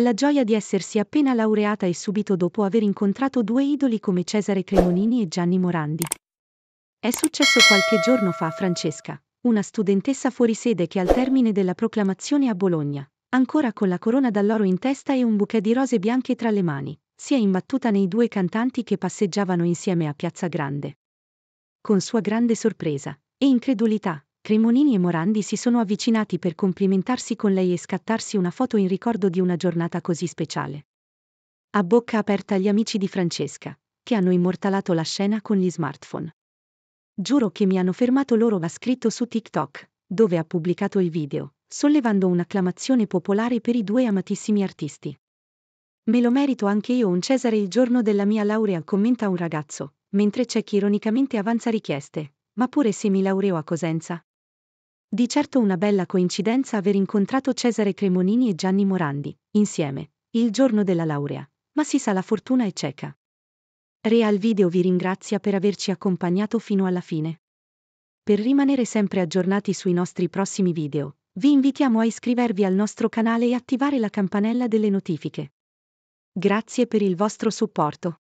La gioia di essersi appena laureata e subito dopo aver incontrato due idoli come Cesare Cremonini e Gianni Morandi. È successo qualche giorno fa a Francesca, una studentessa fuorisede che al termine della proclamazione a Bologna, ancora con la corona d'alloro in testa e un bouquet di rose bianche tra le mani, si è imbattuta nei due cantanti che passeggiavano insieme a Piazza Grande. Con sua grande sorpresa e incredulità, Cremonini e Morandi si sono avvicinati per complimentarsi con lei e scattarsi una foto in ricordo di una giornata così speciale. A bocca aperta gli amici di Francesca, che hanno immortalato la scena con gli smartphone. Giuro che mi hanno fermato loro, va scritto su TikTok, dove ha pubblicato il video, sollevando un'acclamazione popolare per i due amatissimi artisti. Me lo merito anche io un Cesare il giorno della mia laurea, commenta un ragazzo, mentre c'è chi ironicamente avanza richieste. Ma pure se mi laureo a Cosenza, di certo una bella coincidenza aver incontrato Cesare Cremonini e Gianni Morandi, insieme, il giorno della laurea, ma si sa la fortuna è cieca. Real Video vi ringrazia per averci accompagnato fino alla fine. Per rimanere sempre aggiornati sui nostri prossimi video, vi invitiamo a iscrivervi al nostro canale e attivare la campanella delle notifiche. Grazie per il vostro supporto.